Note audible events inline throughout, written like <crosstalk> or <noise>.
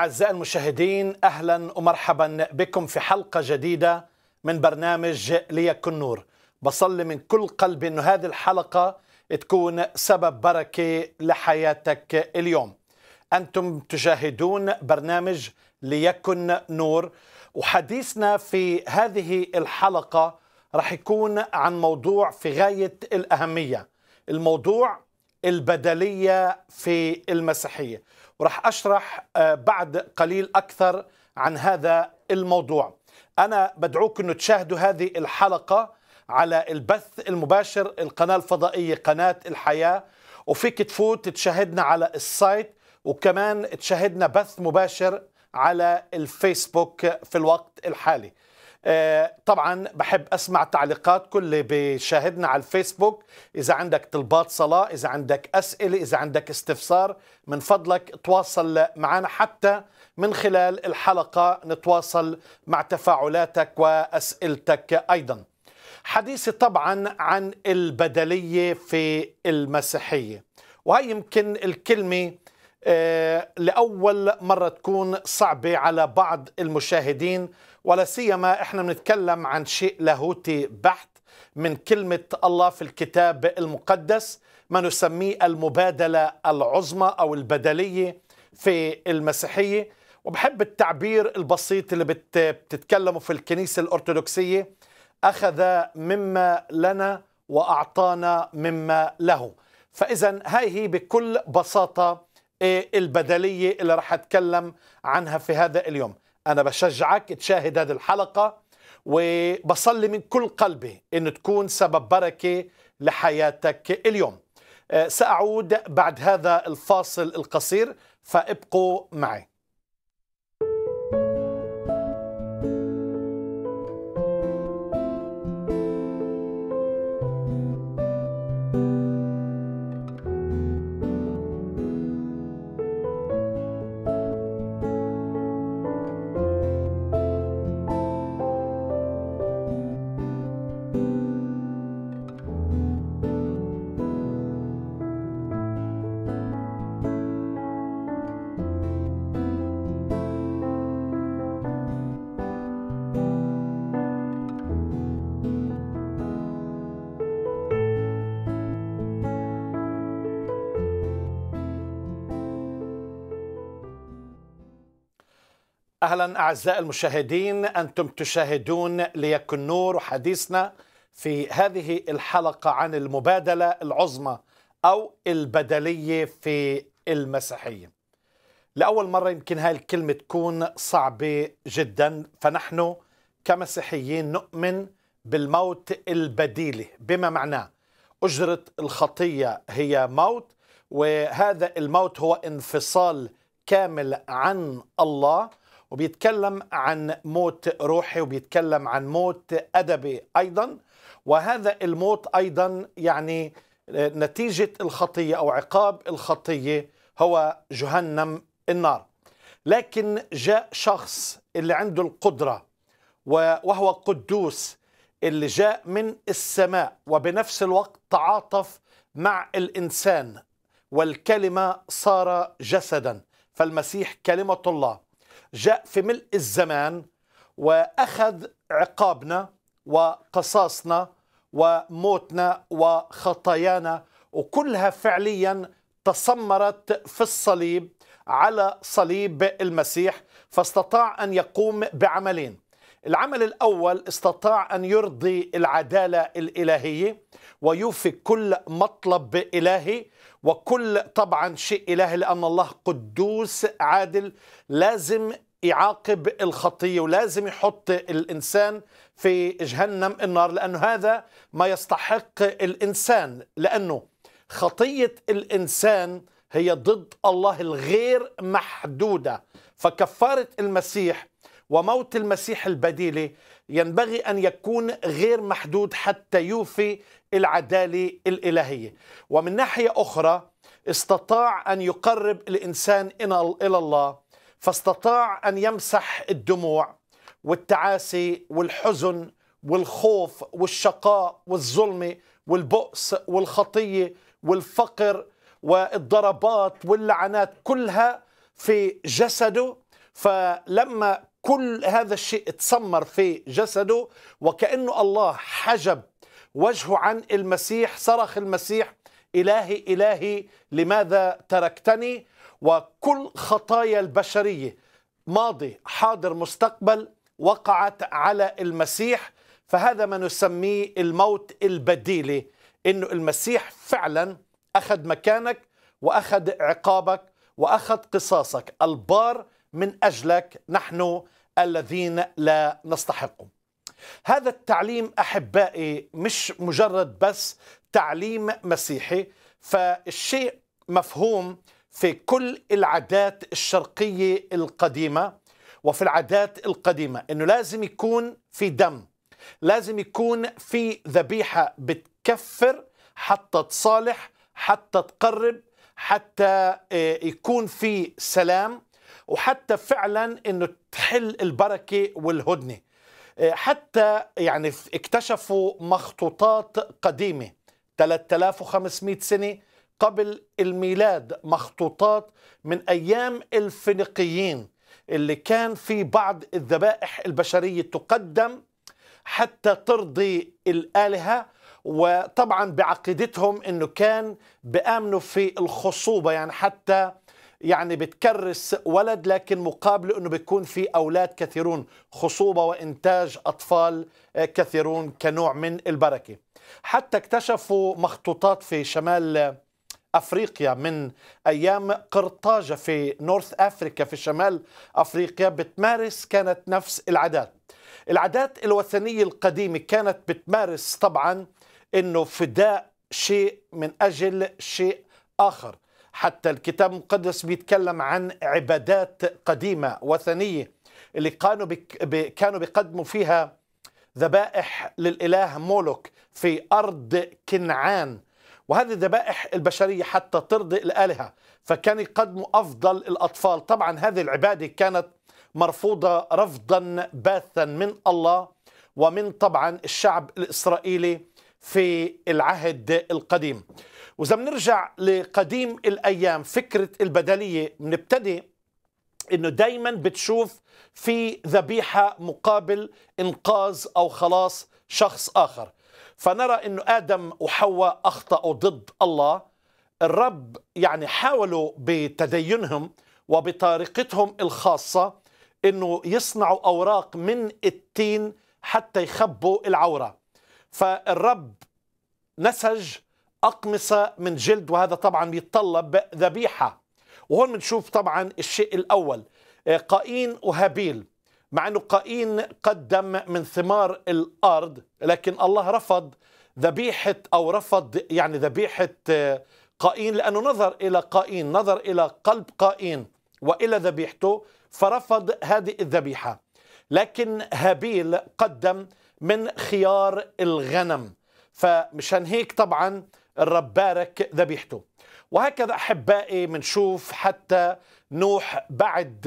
أعزائي المشاهدين أهلا ومرحبا بكم في حلقة جديدة من برنامج ليكن نور بصلي من كل قلبي أن هذه الحلقة تكون سبب بركة لحياتك اليوم أنتم تشاهدون برنامج ليكن نور وحديثنا في هذه الحلقة رح يكون عن موضوع في غاية الأهمية الموضوع البدلية في المسيحية وراح أشرح آه، بعد قليل أكثر عن هذا الموضوع أنا بدعوك أنه تشاهدوا هذه الحلقة على البث المباشر القناة الفضائية قناة الحياة وفيك تفوت تشاهدنا على السايت وكمان تشاهدنا بث مباشر على الفيسبوك في الوقت الحالي آه، طبعا بحب اسمع تعليقات كل اللي بيشاهدنا على الفيسبوك اذا عندك طلبات صلاه اذا عندك اسئله اذا عندك استفسار من فضلك تواصل معنا حتى من خلال الحلقه نتواصل مع تفاعلاتك واسئلتك ايضا حديثي طبعا عن البدليه في المسيحيه وهي يمكن الكلمه آه، لاول مره تكون صعبه على بعض المشاهدين ولا سيما احنا بنتكلم عن شيء لاهوتي بحت من كلمة الله في الكتاب المقدس ما نسميه المبادلة العظمى أو البدلية في المسيحية وبحب التعبير البسيط اللي بتتكلموا في الكنيسة الأرثوذكسية أخذ مما لنا وأعطانا مما له فإذا هاي هي بكل بساطة إيه البدلية اللي راح أتكلم عنها في هذا اليوم أنا بشجعك تشاهد هذه الحلقة وبصلي من كل قلبي أن تكون سبب بركة لحياتك اليوم آه، سأعود بعد هذا الفاصل القصير فابقوا معي أعزائي المشاهدين أنتم تشاهدون ليك النور وحديثنا في هذه الحلقة عن المبادلة العظمى أو البدلية في المسيحية لأول مرة يمكن هاي الكلمة تكون صعبة جدا فنحن كمسيحيين نؤمن بالموت البديلي بما معناه أجرة الخطية هي موت وهذا الموت هو انفصال كامل عن الله وبيتكلم عن موت روحي وبيتكلم عن موت أدبي أيضا وهذا الموت أيضا يعني نتيجة الخطية أو عقاب الخطية هو جهنم النار لكن جاء شخص اللي عنده القدرة وهو قدوس اللي جاء من السماء وبنفس الوقت تعاطف مع الإنسان والكلمة صار جسدا فالمسيح كلمة الله جاء في ملء الزمان واخذ عقابنا وقصاصنا وموتنا وخطايانا وكلها فعليا تسمرت في الصليب على صليب المسيح فاستطاع ان يقوم بعملين العمل الاول استطاع ان يرضي العداله الالهيه ويوفي كل مطلب الهي وكل طبعا شيء إلهي لأن الله قدوس عادل لازم يعاقب الخطية ولازم يحط الإنسان في جهنم النار لأنه هذا ما يستحق الإنسان لأنه خطية الإنسان هي ضد الله الغير محدودة فكفارة المسيح وموت المسيح البديلة ينبغي أن يكون غير محدود حتى يوفي العداله الالهيه ومن ناحيه اخرى استطاع ان يقرب الانسان الى الله فاستطاع ان يمسح الدموع والتعاسي والحزن والخوف والشقاء والظلمه والبؤس والخطيه والفقر والضربات واللعنات كلها في جسده فلما كل هذا الشيء تسمر في جسده وكأنه الله حجب وجهه عن المسيح صرخ المسيح إلهي إلهي لماذا تركتني وكل خطايا البشرية ماضي حاضر مستقبل وقعت على المسيح فهذا ما نسميه الموت البديلي انه المسيح فعلا اخذ مكانك واخذ عقابك واخذ قصاصك البار من اجلك نحن الذين لا نستحقهم هذا التعليم أحبائي مش مجرد بس تعليم مسيحي فالشيء مفهوم في كل العادات الشرقية القديمة وفي العادات القديمة أنه لازم يكون في دم لازم يكون في ذبيحة بتكفر حتى تصالح حتى تقرب حتى آه، يكون في سلام وحتى فعلا انه تحل البركه والهدنه حتى يعني اكتشفوا مخطوطات قديمة 3500 سنة قبل الميلاد مخطوطات من أيام الفينيقيين اللي كان في بعض الذبائح البشرية تقدم حتى ترضي الآلهة وطبعا بعقيدتهم أنه كان بآمنوا في الخصوبة يعني حتى يعني بتكرس ولد لكن مقابله انه بيكون في اولاد كثيرون خصوبه وانتاج اطفال آه، كثيرون كنوع من البركه حتى اكتشفوا مخطوطات في شمال افريقيا من ايام قرطاجه في نورث افريكا في شمال افريقيا بتمارس كانت نفس العادات العادات الوثنيه القديمه كانت بتمارس طبعا انه فداء شيء من اجل شيء اخر حتى الكتاب المقدس بيتكلم عن عبادات قديمة وثنية اللي كانوا كانوا بيقدموا فيها ذبائح للإله مولوك في أرض كنعان وهذه الذبائح البشرية حتى ترضي الآلهة فكان يقدموا أفضل الأطفال طبعا هذه العبادة كانت مرفوضة رفضا باثا من الله ومن طبعا الشعب الإسرائيلي في العهد القديم واذا بنرجع لقديم الايام فكره البدليه بنبتدي انه دائما بتشوف في ذبيحه مقابل انقاذ او خلاص شخص اخر فنرى انه ادم وحواء اخطاوا ضد الله الرب يعني حاولوا بتدينهم وبطريقتهم الخاصه انه يصنعوا اوراق من التين حتى يخبوا العوره فالرب نسج أقمصة من جلد وهذا طبعا بيتطلب ذبيحة وهون بنشوف طبعا الشيء الأول آه، قايين وهابيل مع أنه قايين قدم من ثمار الأرض لكن الله رفض ذبيحة أو رفض يعني ذبيحة آه، قايين لأنه نظر إلى قايين نظر إلى قلب قايين وإلى ذبيحته فرفض هذه الذبيحة لكن هابيل قدم من خيار الغنم فمشان هيك طبعا الرب بارك ذبيحته وهكذا أحبائي منشوف حتى نوح بعد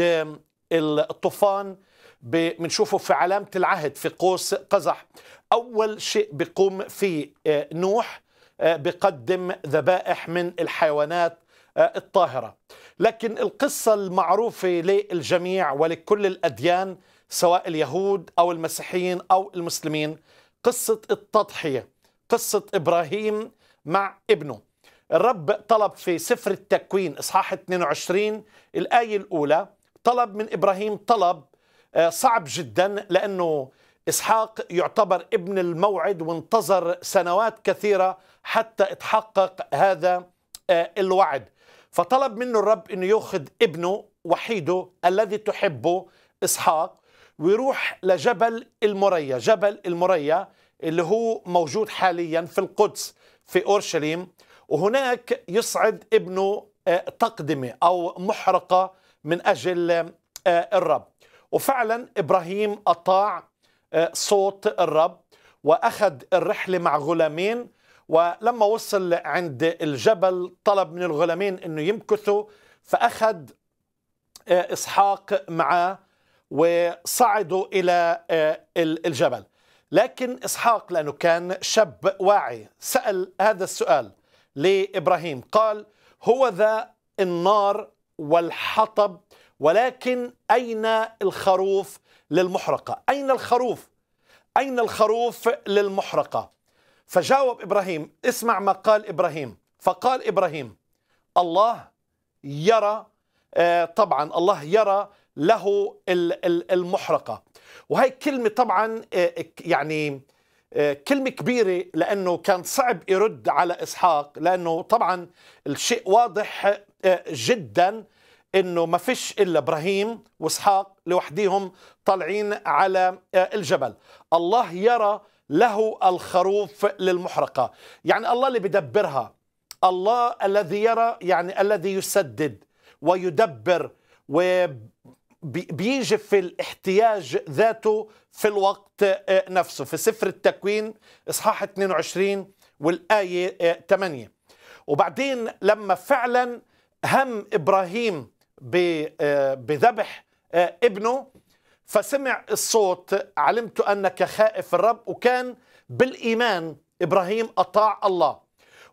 الطوفان بنشوفه في علامة العهد في قوس قزح أول شيء بيقوم فيه آه، نوح آه، بقدم ذبائح من الحيوانات آه، الطاهرة لكن القصة المعروفة للجميع ولكل الأديان سواء اليهود أو المسيحيين أو المسلمين قصة التضحية قصة إبراهيم مع ابنه الرب طلب في سفر التكوين إصحاح 22 الآية الأولى طلب من إبراهيم طلب آه، صعب جدا لأنه إسحاق يعتبر ابن الموعد وانتظر سنوات كثيرة حتى اتحقق هذا آه، الوعد فطلب منه الرب أنه يأخذ ابنه وحيده الذي تحبه إسحاق ويروح لجبل المريا جبل المريا اللي هو موجود حاليا في القدس في أورشليم وهناك يصعد ابنه آه، تقدمة أو محرقة من أجل آه، الرب وفعلا إبراهيم أطاع آه، صوت الرب وأخذ الرحلة مع غلامين ولما وصل عند الجبل طلب من الغلامين أنه يمكثوا فأخذ إسحاق معه وصعدوا إلى الجبل لكن إسحاق لأنه كان شاب واعي سأل هذا السؤال لإبراهيم قال هو ذا النار والحطب ولكن أين الخروف للمحرقة أين الخروف أين الخروف للمحرقة فجاوب إبراهيم اسمع ما قال إبراهيم فقال إبراهيم الله يرى آه، طبعا الله يرى له المحرقة وهي كلمة طبعا آه، يعني آه، كلمة كبيرة لأنه كان صعب يرد على إسحاق لأنه طبعا الشيء واضح آه، جدا أنه ما فيش إلا إبراهيم وإسحاق لوحديهم طالعين على الجبل الله يرى له الخروف للمحرقة يعني الله اللي بيدبرها الله الذي يرى يعني الذي يسدد ويدبر و بيجف الاحتياج ذاته في الوقت آه، نفسه في سفر التكوين إصحاح 22 والآية 8 آه، وبعدين لما فعلا هم إبراهيم آه، بذبح ابنه فسمع الصوت علمت أنك خائف الرب وكان بالإيمان إبراهيم أطاع الله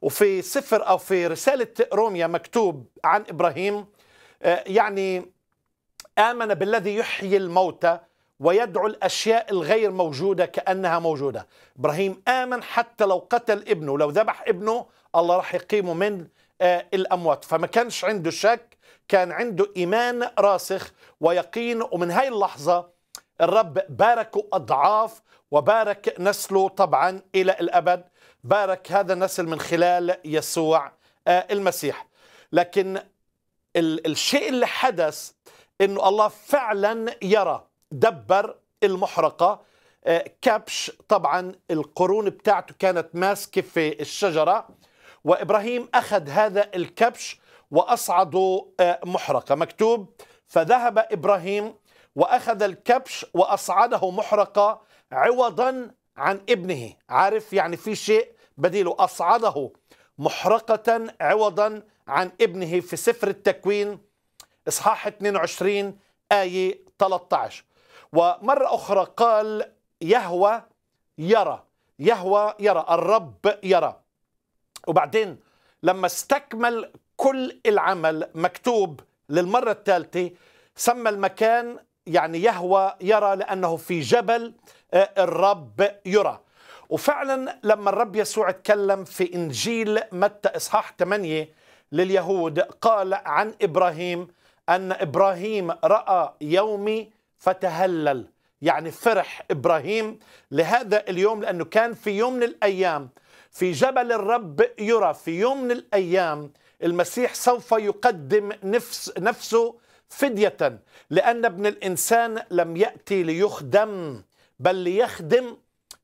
وفي سفر أو في رسالة روميا مكتوب عن إبراهيم يعني آمن بالذي يحيي الموتى ويدعو الأشياء الغير موجودة كأنها موجودة إبراهيم آمن حتى لو قتل ابنه لو ذبح ابنه الله راح يقيمه من آه، الأموات فما كانش عنده شك كان عنده إيمان راسخ ويقين ومن هاي اللحظة الرب باركه أضعاف وبارك نسله طبعا إلى الأبد بارك هذا النسل من خلال يسوع آه، المسيح لكن الشيء اللي حدث انه الله فعلا يرى دبر المحرقه آه، كبش طبعا القرون بتاعته كانت ماسكه في الشجره وابراهيم اخذ هذا الكبش واصعده آه، محرقه مكتوب فذهب ابراهيم واخذ الكبش واصعده محرقه عوضا عن ابنه عارف يعني في شيء بديله اصعده محرقه عوضا عن ابنه في سفر التكوين إصحاح 22 آية 13 ومرة أخرى قال يهوى يرى يهوى يرى الرب يرى وبعدين لما استكمل كل العمل مكتوب للمرة الثالثة سمى المكان يعني يهوى يرى لأنه في جبل آه، الرب يرى وفعلا لما الرب يسوع تكلم في إنجيل متى إصحاح 8 لليهود قال عن إبراهيم أن إبراهيم رأى يومي فتهلل يعني فرح إبراهيم لهذا اليوم لأنه كان في يوم من الأيام في جبل الرب يرى في يوم من الأيام المسيح سوف يقدم نفس نفسه فدية لأن ابن الإنسان لم يأتي ليخدم بل ليخدم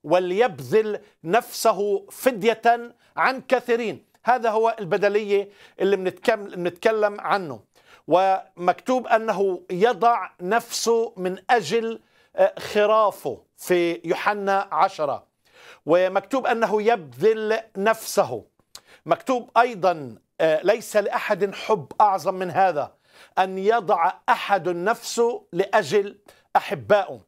وليبذل نفسه فدية عن كثيرين هذا هو البدلية اللي بنتكلم عنه ومكتوب أنه يضع نفسه من أجل آه، خرافه في يوحنا عشرة ومكتوب أنه يبذل نفسه مكتوب أيضا آه، ليس لأحد حب أعظم من هذا أن يضع أحد نفسه لأجل أحبائه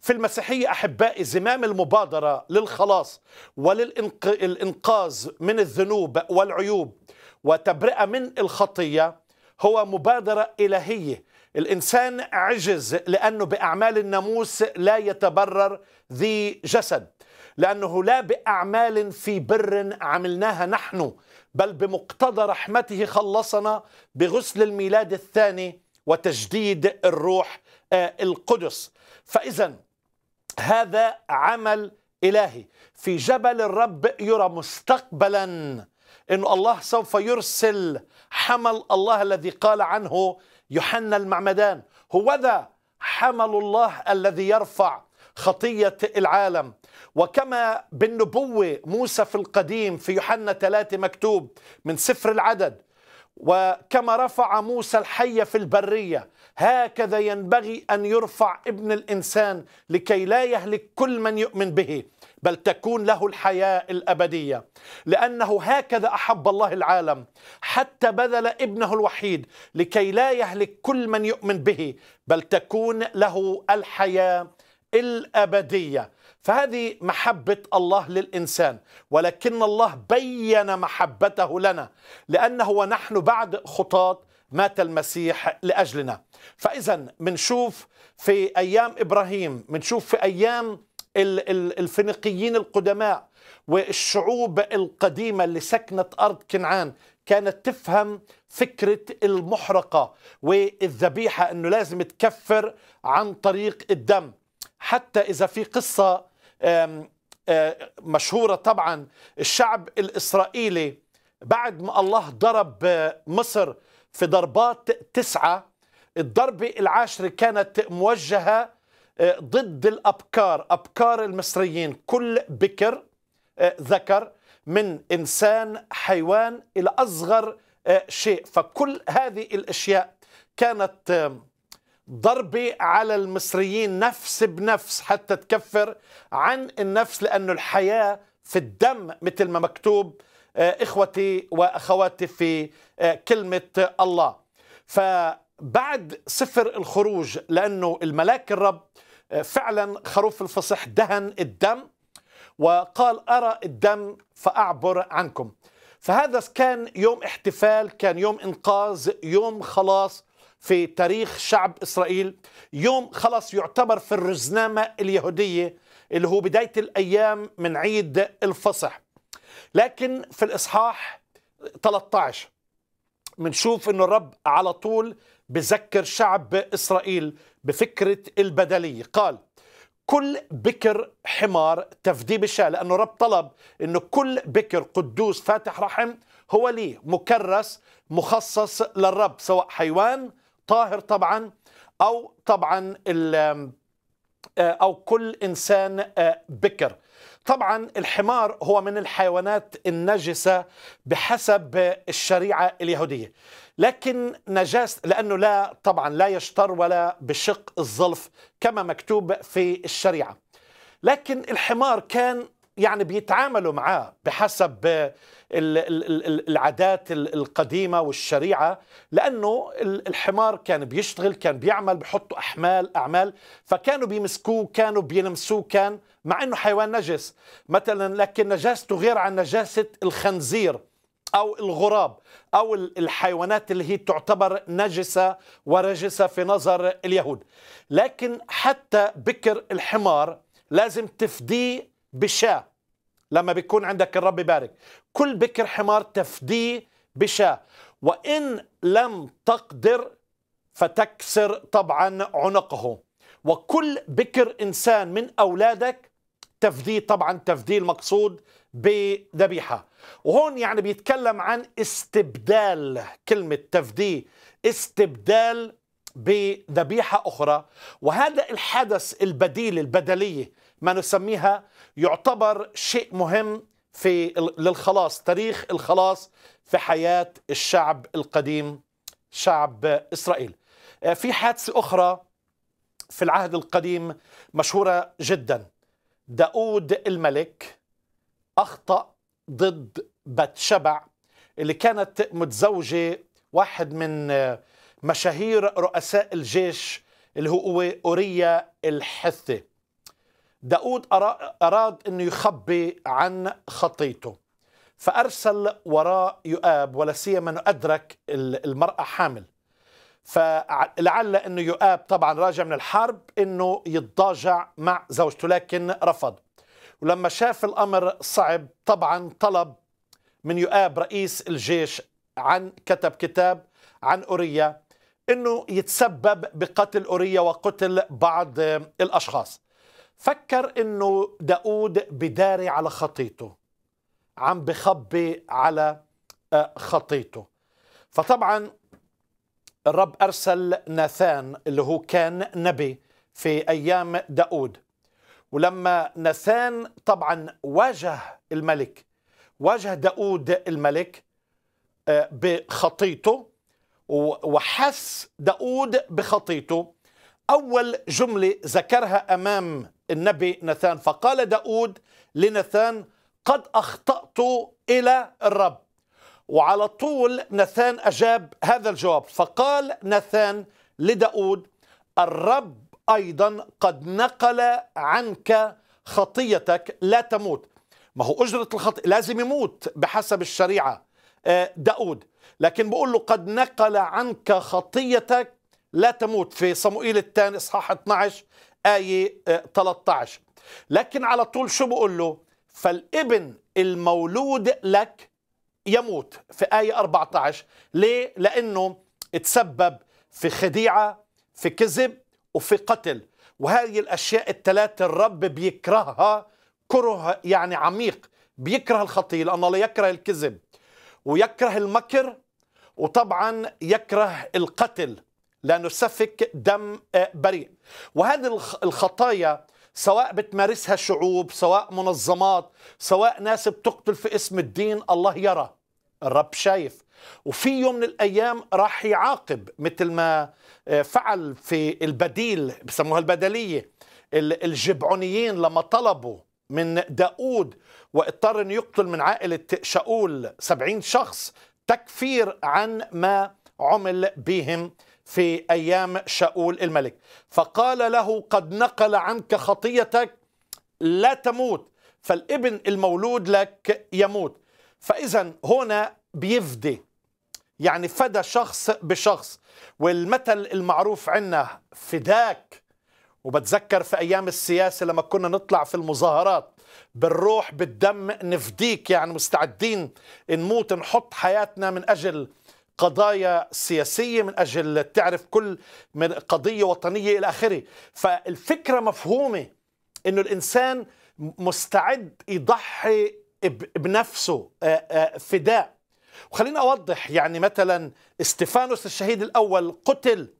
في المسيحية أحبائي زمام المبادرة للخلاص وللإنقاذ من الذنوب والعيوب وتبرئة من الخطية هو مبادرة إلهية الإنسان عجز لأنه بأعمال الناموس لا يتبرر ذي جسد لأنه لا بأعمال في بر عملناها نحن بل بمقتضى رحمته خلصنا بغسل الميلاد الثاني وتجديد الروح آه، القدس فإذا هذا عمل إلهي في جبل الرب يرى مستقبلا انه الله سوف يرسل حمل الله الذي قال عنه يوحنا المعمدان هو ذا حمل الله الذي يرفع خطية العالم وكما بالنبوة موسى في القديم في يوحنا ثلاثة مكتوب من سفر العدد وكما رفع موسى الحية في البرية هكذا ينبغي أن يرفع ابن الإنسان لكي لا يهلك كل من يؤمن به بل تكون له الحياة الأبدية لأنه هكذا أحب الله العالم حتى بذل ابنه الوحيد لكي لا يهلك كل من يؤمن به بل تكون له الحياة الأبدية فهذه محبة الله للإنسان ولكن الله بين محبته لنا لأنه ونحن بعد خطاط مات المسيح لأجلنا فإذا منشوف في أيام إبراهيم منشوف في أيام الفينيقيين القدماء والشعوب القديمة اللي سكنت أرض كنعان كانت تفهم فكرة المحرقة والذبيحة أنه لازم تكفر عن طريق الدم حتى إذا في قصة مشهورة طبعا الشعب الإسرائيلي بعد ما الله ضرب مصر في ضربات تسعة الضربة العاشرة كانت موجهة آه، ضد الأبكار أبكار المصريين كل بكر آه، ذكر من إنسان حيوان إلى أصغر آه، شيء فكل هذه الأشياء كانت ضربة على المصريين نفس بنفس حتى تكفر عن النفس لأن الحياة في الدم مثل ما مكتوب إخوتي وأخواتي في كلمة الله ف بعد سفر الخروج لأنه الملاك الرب آه، فعلا خروف الفصح دهن الدم وقال أرى الدم فأعبر عنكم فهذا كان يوم احتفال كان يوم إنقاذ يوم خلاص في تاريخ شعب إسرائيل يوم خلاص يعتبر في الرزنامة اليهودية اللي هو بداية الأيام من عيد الفصح لكن في الإصحاح 13 بنشوف أن الرب على طول بذكر شعب إسرائيل بفكرة البدلية قال كل بكر حمار تفدي بشاء لأنه رب طلب أنه كل بكر قدوس فاتح رحم هو لي مكرس مخصص للرب سواء حيوان طاهر طبعا أو طبعا آه، أو كل إنسان آه، بكر طبعا الحمار هو من الحيوانات النجسة بحسب الشريعة اليهودية لكن نجاس لأنه لا طبعا لا يشتر ولا بشق الظلف كما مكتوب في الشريعة لكن الحمار كان يعني بيتعاملوا معاه بحسب العادات القديمة والشريعة لأنه الحمار كان بيشتغل كان بيعمل بحطوا أحمال أعمال فكانوا بيمسكوه كانوا بيلمسوه كان مع أنه حيوان نجس مثلا لكن نجاسته غير عن نجاسة الخنزير أو الغراب أو الحيوانات اللي هي تعتبر نجسة ورجسة في نظر اليهود لكن حتى بكر الحمار لازم تفديه بشاة لما بيكون عندك الرب بارك كل بكر حمار تفديه بشاة وإن لم تقدر فتكسر طبعا عنقه وكل بكر إنسان من أولادك تفديد طبعا تفديل مقصود بذبيحة وهون يعني بيتكلم عن استبدال كلمة تفدي استبدال بذبيحة أخرى وهذا الحدث البديل البدلية ما نسميها يعتبر شيء مهم في للخلاص تاريخ الخلاص في حياة الشعب القديم شعب إسرائيل آه، في حادثة أخرى في العهد القديم مشهورة جداً داود الملك أخطأ ضد بتشبع اللي كانت متزوجة واحد من مشاهير رؤساء الجيش اللي هو أوريا الحثي داود أراد أنه يخبي عن خطيته فأرسل وراء يؤاب ولا سيما أنه أدرك المرأة حامل فلعل انه يؤاب طبعا راجع من الحرب انه يتضاجع مع زوجته لكن رفض ولما شاف الامر صعب طبعا طلب من يؤاب رئيس الجيش عن كتب كتاب عن اوريا انه يتسبب بقتل اوريا وقتل بعض الاشخاص فكر انه داود بداري على خطيته عم بخبي على آه، خطيته فطبعا الرب أرسل ناثان اللي هو كان نبي في أيام داود ولما ناثان طبعا واجه الملك واجه داود الملك آه، بخطيته وحس داود بخطيته أول جملة ذكرها أمام النبي نثان فقال داود لنثان قد أخطأت إلى الرب وعلى طول نثان أجاب هذا الجواب فقال نثان لداود الرب أيضا قد نقل عنك خطيتك لا تموت ما هو أجرة الخطيئة لازم يموت بحسب الشريعة آه، داود لكن بقول له قد نقل عنك خطيتك لا تموت في صموئيل الثاني إصحاح 12 آية 13 آه، لكن على طول شو بقول له فالابن المولود لك يموت في آية 14 ليه؟ لأنه تسبب في خديعة في كذب وفي قتل وهذه الأشياء الثلاثة الرب بيكرهها كره يعني عميق بيكره الخطية لأن الله يكره الكذب ويكره المكر وطبعا يكره القتل لأنه سفك دم آه، بريء وهذه الخطايا سواء بتمارسها شعوب سواء منظمات سواء ناس بتقتل في اسم الدين الله يرى الرب شايف وفي يوم من الأيام راح يعاقب مثل ما آه، فعل في البديل بسموها البدلية الجبعونيين لما طلبوا من داود واضطر أن يقتل من عائلة شاول سبعين شخص تكفير عن ما عمل بهم في أيام شاول الملك فقال له قد نقل عنك خطيتك لا تموت فالابن المولود لك يموت فإذا هنا بيفدي يعني فدى شخص بشخص والمثل المعروف عنا فداك وبتذكر في أيام السياسة لما كنا نطلع في المظاهرات بالروح بالدم نفديك يعني مستعدين نموت نحط حياتنا من أجل قضايا سياسية من أجل تعرف كل من قضية وطنية إلى آخره فالفكرة مفهومة أنه الإنسان مستعد يضحي بنفسه فداء وخليني أوضح يعني مثلا استفانوس الشهيد الأول قتل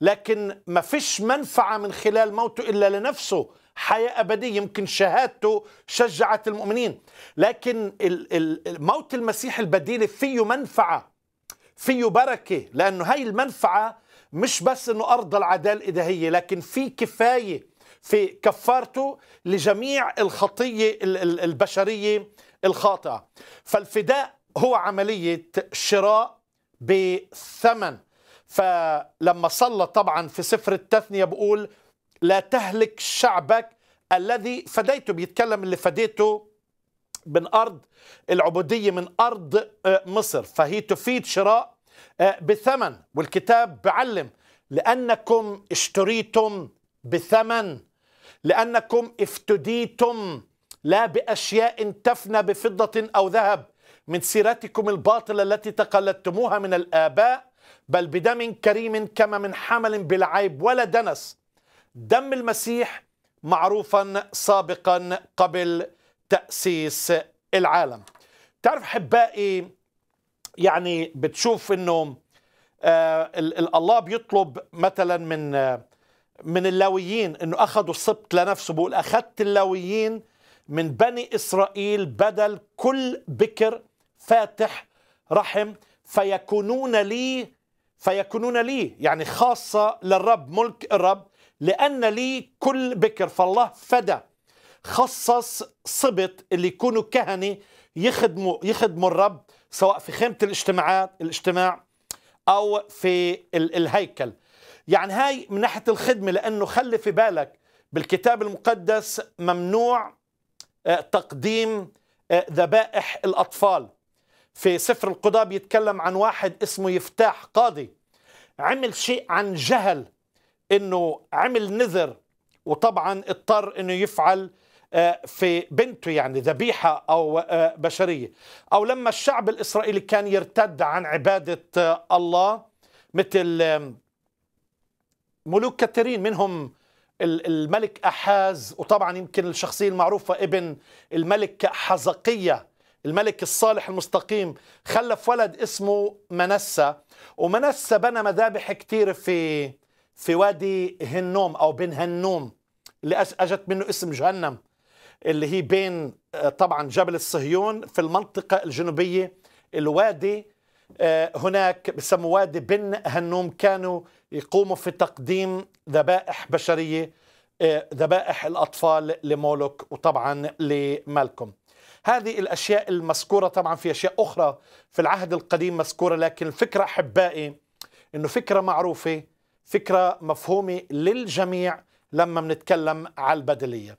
لكن ما فيش منفعة من خلال موته إلا لنفسه حياة أبدية يمكن شهادته شجعت المؤمنين لكن موت المسيح البديل فيه منفعة فيه بركة لأنه هاي المنفعة مش بس أنه أرض العدالة الإلهية لكن في كفاية في كفارته لجميع الخطية البشرية الخاطئة فالفداء هو عملية شراء بثمن فلما صلى طبعا في سفر التثنية بقول لا تهلك شعبك الذي فديته بيتكلم اللي فديته من أرض العبودية من أرض آه، مصر فهي تفيد شراء آه، بثمن والكتاب بعلم لأنكم اشتريتم بثمن لأنكم افتديتم لا بأشياء تفنى بفضة أو ذهب من سيرتكم الباطلة التي تقلدتموها من الآباء بل بدم كريم كما من حمل بالعيب ولا دنس دم المسيح معروفا سابقا قبل تأسيس العالم تعرف حبائي يعني بتشوف انه آه الله بيطلب مثلا من آه من اللاويين انه اخذوا السبط لنفسه بقول اخذت اللاويين من بني اسرائيل بدل كل بكر فاتح رحم فيكونون لي فيكونون لي يعني خاصه للرب ملك الرب لان لي كل بكر فالله فدى خصص سبط اللي يكونوا كهنه يخدموا يخدموا الرب سواء في خيمه الاجتماعات الاجتماع او في الهيكل يعني هاي من ناحيه الخدمه لانه خلي في بالك بالكتاب المقدس ممنوع آه، تقديم آه، ذبائح الاطفال في سفر القضاء بيتكلم عن واحد اسمه يفتاح قاضي عمل شيء عن جهل انه عمل نذر وطبعا اضطر انه يفعل آه، في بنته يعني ذبيحة أو آه، بشرية أو لما الشعب الإسرائيلي كان يرتد عن عبادة آه، الله مثل ملوك كثيرين منهم الملك أحاز وطبعا يمكن الشخصية المعروفة ابن الملك حزقية الملك الصالح المستقيم خلف ولد اسمه منسى ومنسى بنى مذابح كثير في في وادي هنوم أو بن هنوم اللي أجت منه اسم جهنم اللي هي بين آه، طبعا جبل الصهيون في المنطقة الجنوبية الوادي آه، هناك بسموه وادي بن هنوم كانوا يقوموا في تقديم ذبائح بشرية آه، ذبائح الأطفال لمولوك وطبعا لمالكم هذه الأشياء المذكورة طبعا في أشياء أخرى في العهد القديم مذكورة لكن الفكرة أحبائي أنه فكرة معروفة فكرة مفهومة للجميع لما بنتكلم على البدلية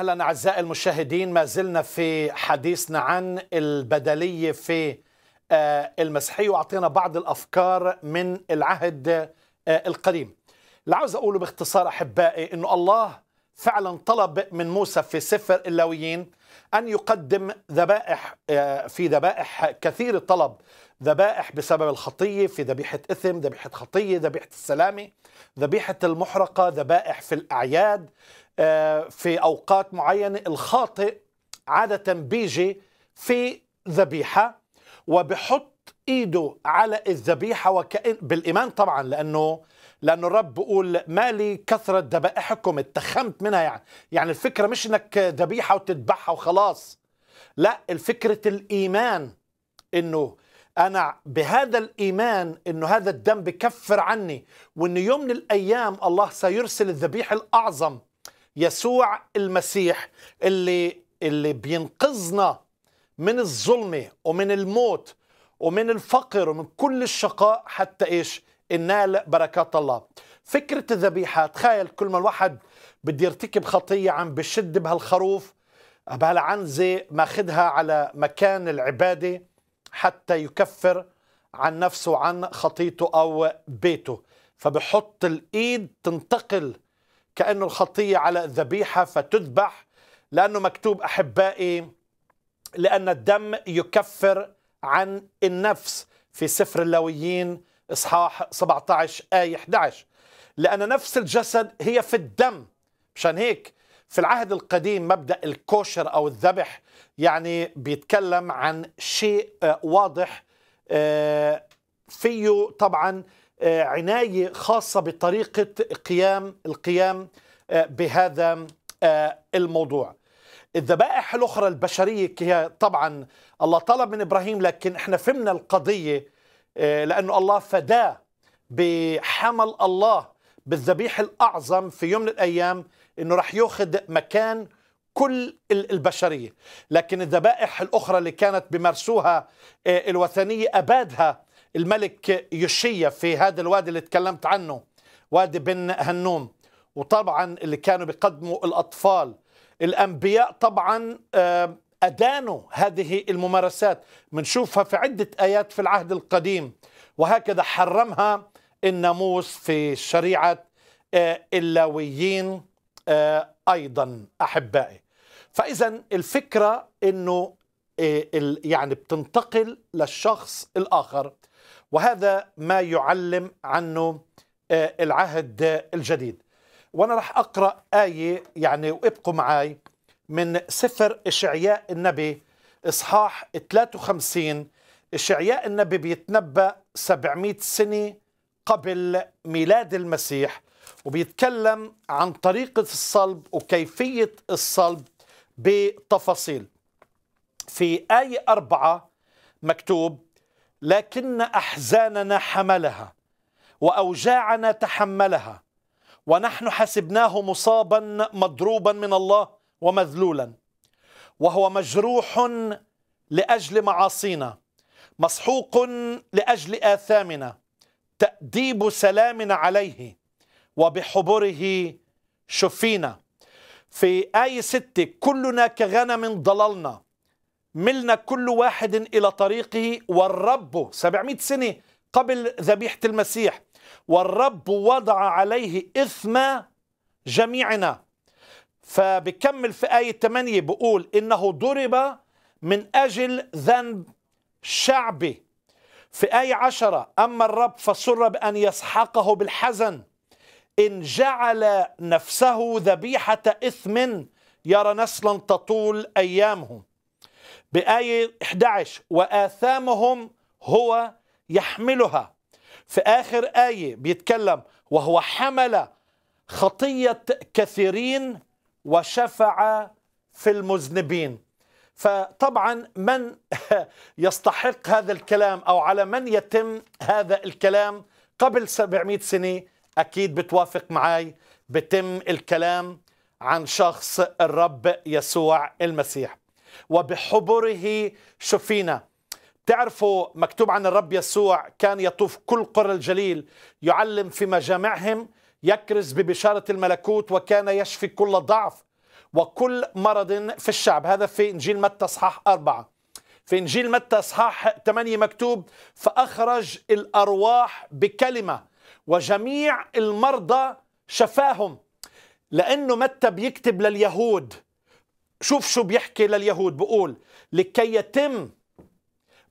أهلا أعزائي المشاهدين ما زلنا في حديثنا عن البدلية في آه، المسيحية وأعطينا بعض الأفكار من العهد آه، القديم اللي عاوز أقوله باختصار أحبائي أنه الله فعلا طلب من موسى في سفر اللاويين أن يقدم ذبائح آه، في ذبائح كثير طلب ذبائح بسبب الخطية في ذبيحة إثم ذبيحة خطية ذبيحة السلامة ذبيحة المحرقة ذبائح في الأعياد آه، في أوقات معينة الخاطئ عادة بيجي في ذبيحة وبحط إيده على الذبيحة وكأن بالإيمان طبعا لأنه لأنه الرب بيقول مالي كثرة ذبائحكم اتخمت منها يعني يعني الفكرة مش إنك ذبيحة وتذبحها وخلاص لا الفكرة الإيمان إنه أنا بهذا الإيمان إنه هذا الدم بكفر عني وإنه يوم من الأيام الله سيرسل الذبيح الأعظم يسوع المسيح اللي اللي بينقذنا من الظلمة ومن الموت ومن الفقر ومن كل الشقاء حتى ايش النال بركات الله فكرة الذبيحة تخيل كل ما الواحد بده يرتكب خطية عم بشد بهالخروف بهالعنزة ماخدها على مكان العبادة حتى يكفر عن نفسه عن خطيته أو بيته فبحط الإيد تنتقل كأنه الخطية على الذبيحة فتذبح لأنه مكتوب أحبائي لأن الدم يكفر عن النفس في سفر اللويين إصحاح 17 آية 11 لأن نفس الجسد هي في الدم مشان هيك في العهد القديم مبدأ الكوشر أو الذبح يعني بيتكلم عن شيء آه، واضح آه، فيه طبعا آه، عناية خاصة بطريقة قيام القيام آه، بهذا آه، الموضوع الذبائح الأخرى البشرية هي طبعا الله طلب من إبراهيم لكن احنا فهمنا القضية لأنه الله فداه بحمل الله بالذبيح الأعظم في يوم من الأيام أنه راح يأخذ مكان كل البشرية لكن الذبائح الأخرى اللي كانت بمارسوها الوثنية أبادها الملك يشيا في هذا الوادي اللي تكلمت عنه وادي بن هنوم وطبعا اللي كانوا بيقدموا الأطفال الأنبياء طبعا آه، أدانوا هذه الممارسات بنشوفها في عدة آيات في العهد القديم وهكذا حرمها الناموس في شريعة اللاويين آه، آه، أيضا أحبائي فإذا الفكرة أنه يعني بتنتقل للشخص الآخر وهذا ما يعلم عنه آه، العهد الجديد وانا راح اقرا ايه يعني وابقوا معي من سفر اشعياء النبي اصحاح 53 اشعياء النبي بيتنبا 700 سنه قبل ميلاد المسيح وبيتكلم عن طريقه الصلب وكيفيه الصلب بتفاصيل في ايه أربعة مكتوب لكن أحزاننا حملها وأوجاعنا تحملها ونحن حسبناه مصابا مضروبا من الله ومذلولا وهو مجروح لأجل معاصينا مسحوق لأجل آثامنا تأديب سلامنا عليه وبحبره شفينا في آية ستة كلنا كغنم ضللنا ملنا كل واحد إلى طريقه والرب 700 سنة قبل ذبيحة المسيح والرب وضع عليه إثم جميعنا فبكمل في آية 8 بقول إنه ضرب من أجل ذنب شعبي في آية 10 أما الرب فسر بأن يسحقه بالحزن إن جعل نفسه ذبيحة إثم يرى نسلا تطول أيامه بآية 11 وآثامهم هو يحملها في آخر آية بيتكلم وهو حمل خطية كثيرين وشفع في المذنبين فطبعا من <laughs> يستحق هذا الكلام أو على من يتم هذا الكلام قبل 700 سنة أكيد بتوافق معي بتم الكلام عن شخص الرب يسوع المسيح وبحبره شفينا تعرفوا مكتوب عن الرب يسوع كان يطوف كل قرى الجليل يعلم في مجامعهم يكرز ببشارة الملكوت وكان يشفي كل ضعف وكل مرض في الشعب هذا في إنجيل متى إصحاح أربعة في إنجيل متى إصحاح ثمانية مكتوب فأخرج الأرواح بكلمة وجميع المرضى شفاهم لأنه متى بيكتب لليهود شوف شو بيحكي لليهود بقول لكي يتم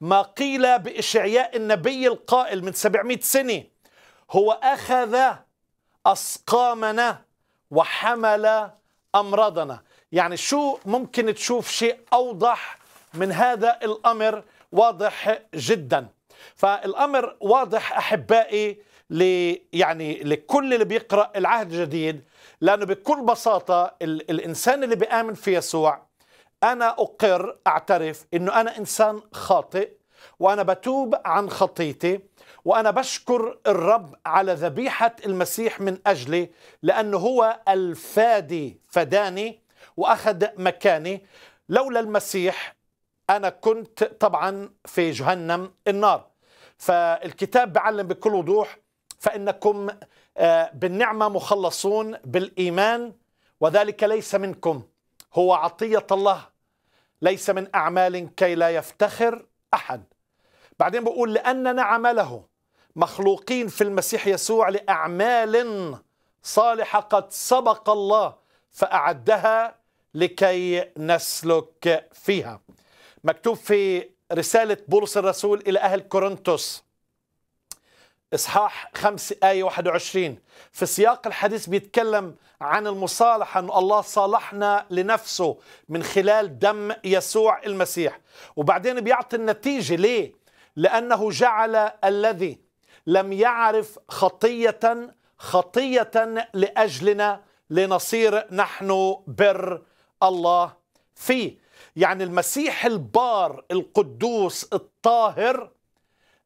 ما قيل بإشعياء النبي القائل من 700 سنة هو أخذ أسقامنا وحمل أمراضنا يعني شو ممكن تشوف شيء أوضح من هذا الأمر واضح جدا فالأمر واضح أحبائي لي يعني لكل اللي بيقرأ العهد الجديد لأنه بكل بساطة الإنسان اللي بيآمن في يسوع أنا أقر أعترف أنه أنا إنسان خاطئ وأنا بتوب عن خطيتي وأنا بشكر الرب على ذبيحة المسيح من أجلي لأنه هو الفادي فداني وأخذ مكاني لولا المسيح أنا كنت طبعا في جهنم النار فالكتاب بعلم بكل وضوح فإنكم آه، بالنعمة مخلصون بالإيمان وذلك ليس منكم هو عطية الله ليس من أعمال كي لا يفتخر أحد بعدين بقول لأننا عمله مخلوقين في المسيح يسوع لأعمال صالحة قد سبق الله فأعدها لكي نسلك فيها مكتوب في رسالة بولس الرسول إلى أهل كورنثوس إصحاح 5 آية 21 في سياق الحديث بيتكلم عن المصالحة أن الله صالحنا لنفسه من خلال دم يسوع المسيح وبعدين بيعطي النتيجة ليه؟ لأنه جعل الذي لم يعرف خطية خطية لأجلنا لنصير نحن بر الله فيه يعني المسيح البار القدوس الطاهر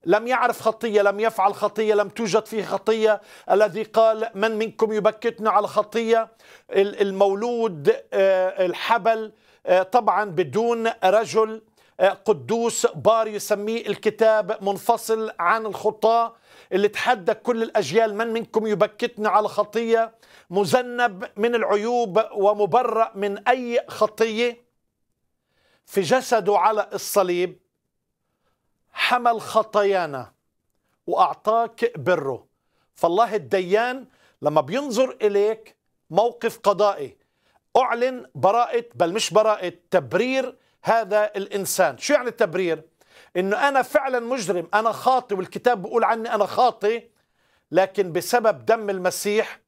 لم يعرف خطية لم يفعل خطية لم توجد فيه خطية الذي قال من منكم يبكتنا على خطية المولود آه، الحبل آه، طبعا بدون رجل آه، قدوس بار يسميه الكتاب منفصل عن الخطاة اللي تحدى كل الأجيال من منكم يبكتنا على خطية مذنب من العيوب ومبرأ من أي خطية في جسده على الصليب حمل خطايانا وأعطاك بره فالله الديان لما بينظر إليك موقف قضائي أعلن براءة بل مش براءة تبرير هذا الإنسان شو يعني التبرير؟ إنه أنا فعلا مجرم أنا خاطئ والكتاب بيقول عني أنا خاطئ لكن بسبب دم المسيح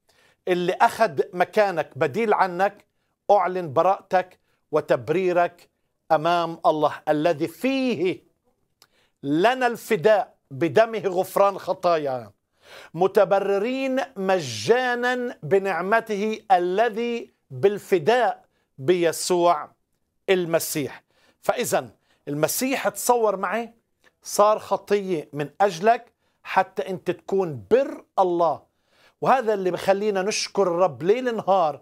اللي أخذ مكانك بديل عنك أعلن براءتك وتبريرك أمام الله الذي فيه لنا الفداء بدمه غفران خطايانا متبررين مجانا بنعمته الذي بالفداء بيسوع المسيح فإذا المسيح تصور معي صار خطية من أجلك حتى أنت تكون بر الله وهذا اللي بخلينا نشكر الرب ليل نهار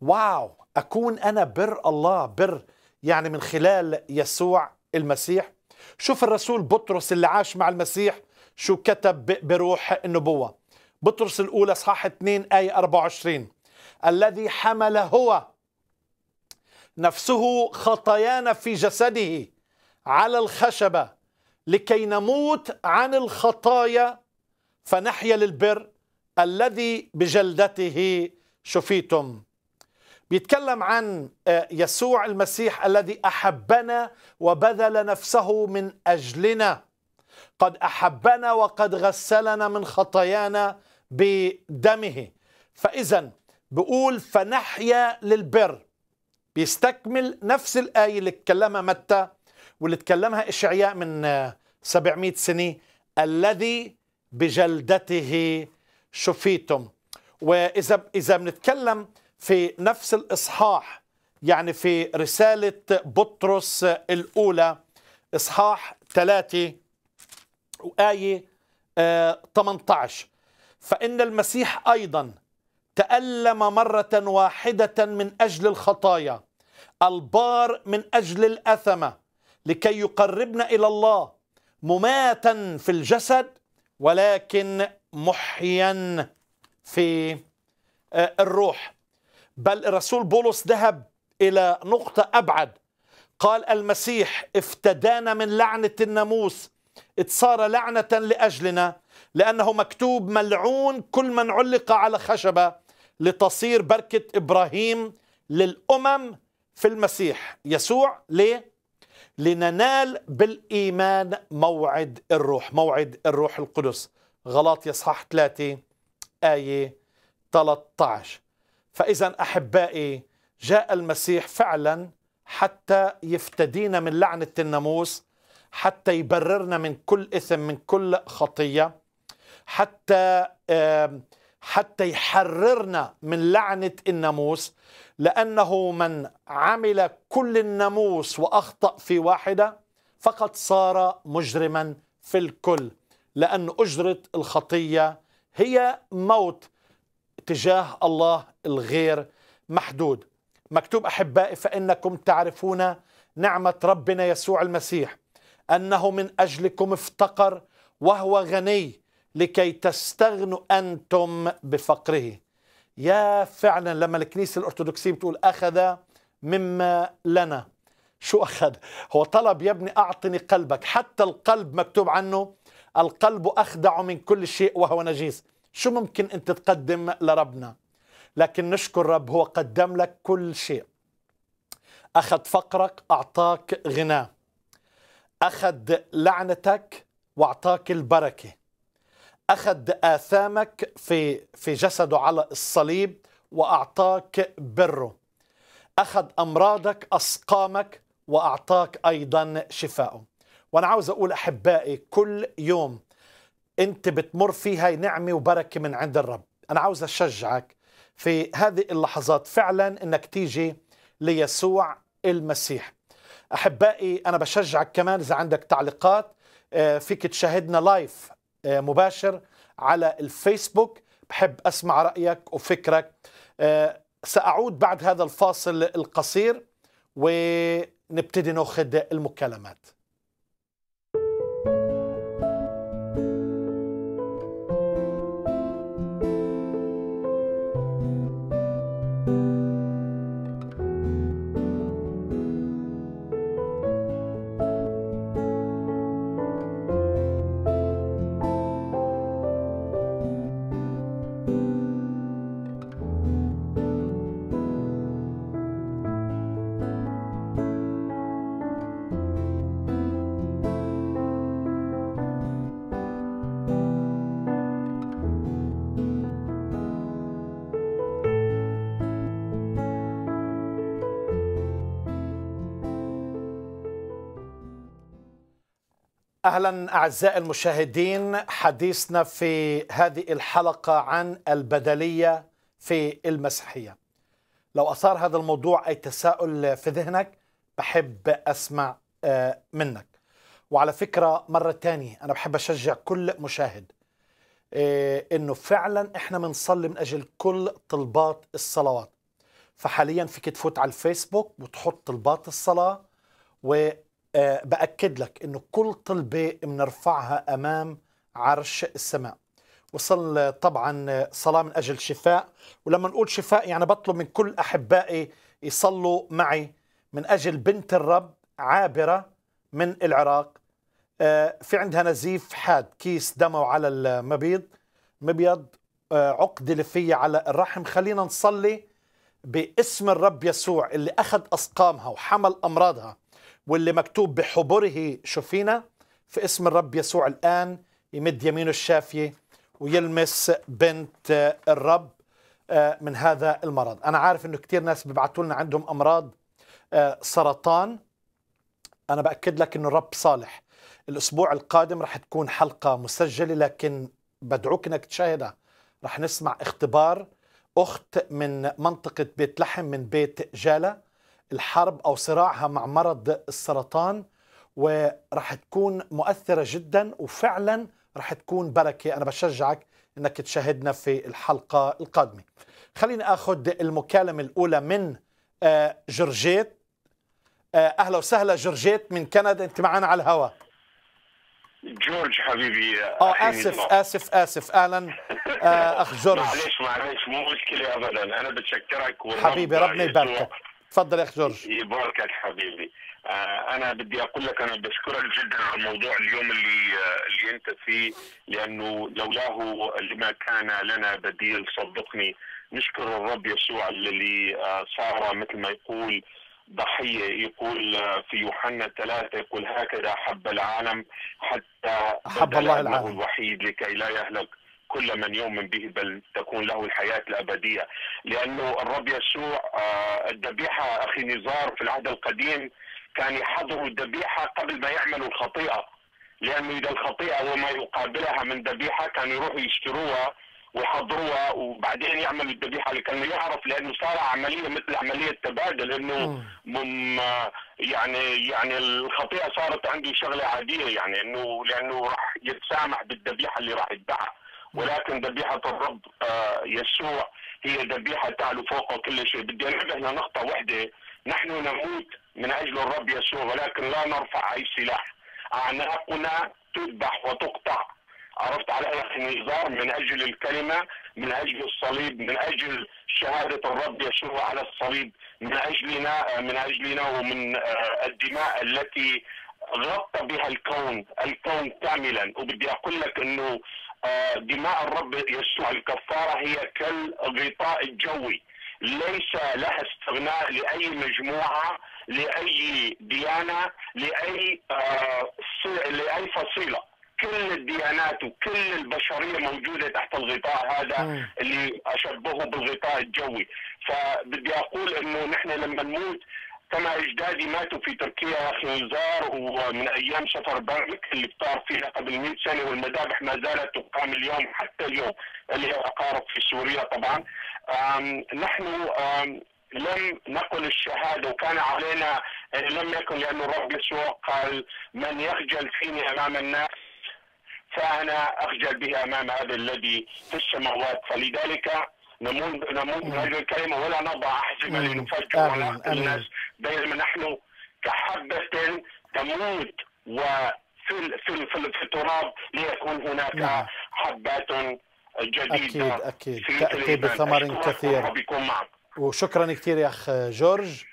واو أكون أنا بر الله بر يعني من خلال يسوع المسيح شوف الرسول بطرس اللي عاش مع المسيح شو كتب بروح النبوة بطرس الأولى صحاح 2 آية 24 الذي حمل هو نفسه خطايانا في جسده على الخشبة لكي نموت عن الخطايا فنحيا للبر الذي بجلدته شفيتم بيتكلم عن آه، يسوع المسيح الذي احبنا وبذل نفسه من اجلنا قد احبنا وقد غسلنا من خطايانا بدمه فاذا بقول فنحيا للبر بيستكمل نفس الايه اللي اتكلمها متى واللي اتكلمها اشعياء من 700 آه، سنه الذي بجلدته شفيتم واذا اذا بنتكلم في نفس الإصحاح يعني في رسالة بطرس الأولى إصحاح 3 وآية 18 فإن المسيح أيضا تألم مرة واحدة من أجل الخطايا البار من أجل الأثمة لكي يقربنا إلى الله مماتا في الجسد ولكن محيا في آه، الروح بل الرسول بولس ذهب إلى نقطة أبعد قال المسيح افتدانا من لعنة الناموس اتصار لعنة لأجلنا لأنه مكتوب ملعون كل من علق على خشبة لتصير بركة إبراهيم للأمم في المسيح يسوع ليه؟ لننال بالإيمان موعد الروح موعد الروح القدس غلاط يصحح 3 آية 13 فإذا أحبائي جاء المسيح فعلا حتى يفتدينا من لعنة الناموس حتى يبررنا من كل إثم من كل خطية حتى حتى يحررنا من لعنة الناموس لأنه من عمل كل الناموس وأخطأ في واحدة فقد صار مجرما في الكل لأن أجرة الخطية هي موت تجاه الله الغير محدود مكتوب احبائي فانكم تعرفون نعمه ربنا يسوع المسيح انه من اجلكم افتقر وهو غني لكي تستغنوا انتم بفقره يا فعلا لما الكنيسه الارثوذكسيه بتقول اخذ مما لنا شو اخذ هو طلب يا ابني اعطني قلبك حتى القلب مكتوب عنه القلب اخدع من كل شيء وهو نجيس شو ممكن أنت تقدم لربنا لكن نشكر رب هو قدم لك كل شيء أخذ فقرك أعطاك غناه أخذ لعنتك وأعطاك البركة أخذ آثامك في, في جسده على الصليب وأعطاك بره أخذ أمراضك أسقامك وأعطاك أيضا شفاءه وأنا عاوز أقول أحبائي كل يوم انت بتمر فيها نعمه وبركه من عند الرب انا عاوز اشجعك في هذه اللحظات فعلا انك تيجي ليسوع المسيح احبائي انا بشجعك كمان اذا عندك تعليقات آه، فيك تشاهدنا لايف آه، مباشر على الفيسبوك بحب اسمع رايك وفكرك آه، ساعود بعد هذا الفاصل القصير ونبتدي ناخذ المكالمات you. اهلا اعزائي المشاهدين حديثنا في هذه الحلقه عن البدليه في المسيحيه لو اثار هذا الموضوع اي تساؤل في ذهنك بحب اسمع آه، منك وعلى فكره مره تانية انا بحب اشجع كل مشاهد آه، انه فعلا احنا بنصلي من اجل كل طلبات الصلوات فحاليا فيك تفوت على الفيسبوك وتحط طلبات الصلاه آه، باكد لك انه كل طلبه بنرفعها امام عرش السماء وصل طبعا صلاه من اجل شفاء ولما نقول شفاء يعني بطلب من كل احبائي يصلوا معي من اجل بنت الرب عابره من العراق آه، في عندها نزيف حاد كيس دمه على المبيض مبيض آه، عقدة لفية على الرحم خلينا نصلي باسم الرب يسوع اللي أخذ أسقامها وحمل أمراضها واللي مكتوب بحبره شفينا في اسم الرب يسوع الآن يمد يمينه الشافية ويلمس بنت الرب آه، من هذا المرض أنا عارف أنه كثير ناس بيبعتوا لنا عندهم أمراض آه، سرطان أنا بأكد لك أنه الرب صالح الأسبوع القادم رح تكون حلقة مسجلة لكن بدعوك أنك تشاهدها رح نسمع اختبار أخت من منطقة بيت لحم من بيت جالة الحرب أو صراعها مع مرض السرطان ورح تكون مؤثرة جدا وفعلا رح تكون بركة أنا بشجعك أنك تشاهدنا في الحلقة القادمة خليني أخذ المكالمة الأولى من آه، جرجيت آه، أهلا وسهلا جرجيت من كندا أنت معنا على الهواء جورج حبيبي اه اسف الله. اسف اسف اهلا آه، اخ جورج <laughs> معلش معلش مو مشكله ابدا انا بتشكرك حبيبي ربنا يباركك تفضل يا اخ جورج يباركك حبيبي آه، انا بدي اقول لك انا بشكرك جدا على الموضوع اليوم اللي آه، اللي انت فيه لانه لولاه لما كان لنا بديل صدقني نشكر الرب يسوع اللي آه، صار مثل ما يقول ضحية يقول في يوحنا ثلاثة يقول هكذا حب العالم حتى حب الله العالم الوحيد لكي لا يهلك كل من يؤمن به بل تكون له الحياة الأبدية لأنه الرب يسوع آه، الذبيحة أخي نزار في العهد القديم كان يحضروا الذبيحة قبل ما يعملوا الخطيئة لأنه إذا الخطيئة وما يقابلها من ذبيحة كانوا يروحوا يشتروها ويحضروها وبعدين يعملوا الذبيحه لكانه يعرف لانه صار عمليه مثل عمليه تبادل انه مم يعني يعني الخطيئه صارت عنده شغله عاديه يعني انه لانه راح يتسامح بالذبيحه اللي راح يتبعها ولكن ذبيحة الرب آه، يسوع هي ذبيحة تعلو فوق كل شيء بدي نحن نقطة واحدة نحن نموت من أجل الرب يسوع ولكن لا نرفع أي سلاح أعناقنا تذبح وتقطع عرفت على الخنزار من اجل الكلمه من اجل الصليب من اجل شهاده الرب يسوع على الصليب من اجلنا آه، من اجلنا ومن آه، الدماء التي غطى بها الكون الكون كاملا وبدي اقول لك انه آه، دماء الرب يسوع الكفارة هي كالغطاء الجوي ليس لها استغناء لأي مجموعة لأي ديانة لأي آه، لأي فصيلة كل الديانات وكل البشريه موجوده تحت الغطاء هذا اللي اشبهه بالغطاء الجوي فبدي اقول انه نحن لما نموت كما اجدادي ماتوا في تركيا يا اخي نزار ومن ايام سفر بارك اللي افتار فيها قبل 100 سنه والمذابح ما زالت تقام اليوم حتى اليوم اللي هي اقارب في سوريا طبعا آم نحن آم لم نقل الشهاده وكان علينا آه، لم يكن لانه الرب يسوع قال من يخجل فيني امام الناس فانا اخجل به امام هذا الذي في السماوات فلذلك نموذج نموذج هذه الكلمه ولا نضع احزمه لنفجر ونقتل الناس بينما نحن كحبة تموت وفي في في التراب ليكون هناك نعم. حبات جديدة أكيد أكيد تأتي بثمر كثير وشكرا كثير يا أخ جورج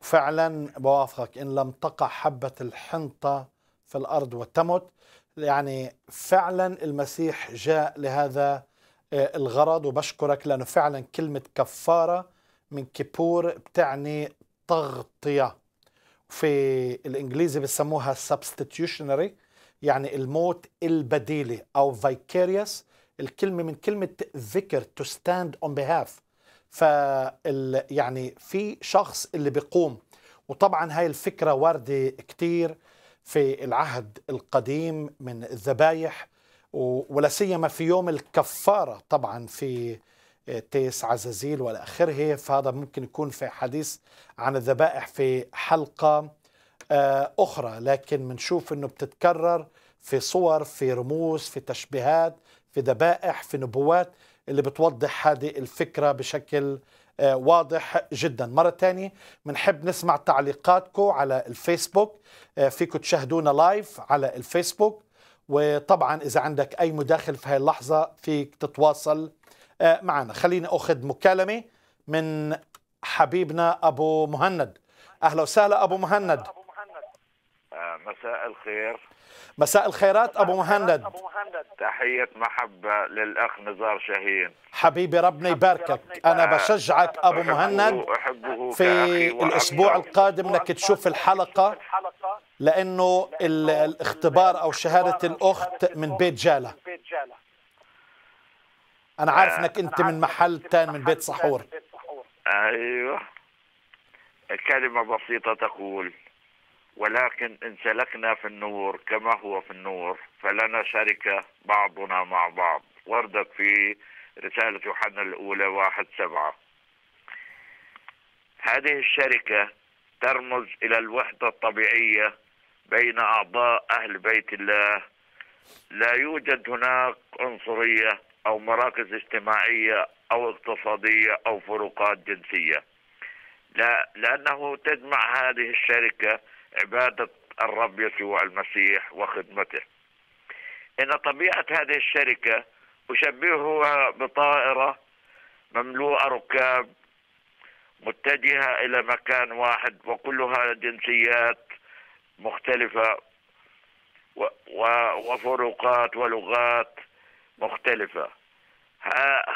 فعلا بوافقك إن لم تقع حبة الحنطة في الأرض وتمت يعني فعلا المسيح جاء لهذا آه، الغرض وبشكرك لأنه فعلا كلمة كفارة من كيبور بتعني التغطية في الإنجليزي بسموها substitutionary يعني الموت البديلي أو vicarious الكلمة من كلمة ذكر to stand on behalf ف يعني في شخص اللي بيقوم وطبعا هاي الفكرة واردة كتير في العهد القديم من الذبايح ولا سيما في يوم الكفارة طبعا في تيس عزازيل والى اخره فهذا ممكن يكون في حديث عن الذبائح في حلقه آه، اخرى لكن بنشوف انه بتتكرر في صور في رموز في تشبيهات في ذبائح في نبوات اللي بتوضح هذه الفكره بشكل آه، واضح جدا مرة تانية بنحب نسمع تعليقاتكم على الفيسبوك آه، فيكم تشاهدونا لايف على الفيسبوك وطبعا إذا عندك أي مداخل في هاي اللحظة فيك تتواصل آه، معنا خليني أخذ مكالمة من حبيبنا أبو مهند أهلا وسهلا أبو مهند آه، مساء الخير مساء الخيرات أبو مهند تحية محبة للأخ نزار شاهين حبيبي ربنا يباركك أنا بشجعك أبو مهند في الأسبوع القادم أنك تشوف الحلقة لأنه الاختبار أو شهادة الأخت من بيت جالة انا آه، عارف انك انت من محل تان من بيت صحور ايوه كلمه بسيطه تقول ولكن إن سلكنا في النور كما هو في النور فلنا شركة بعضنا مع بعض وردت في رسالة يوحنا الأولى واحد سبعة هذه الشركة ترمز إلى الوحدة الطبيعية بين أعضاء أهل بيت الله لا يوجد هناك عنصرية أو مراكز اجتماعية أو اقتصادية أو فروقات جنسية لا لأنه تجمع هذه الشركة عبادة الرب يسوع المسيح وخدمته إن طبيعة هذه الشركة أشبهها بطائرة مملوءة ركاب متجهة إلى مكان واحد وكلها جنسيات مختلفة وفروقات ولغات مختلفة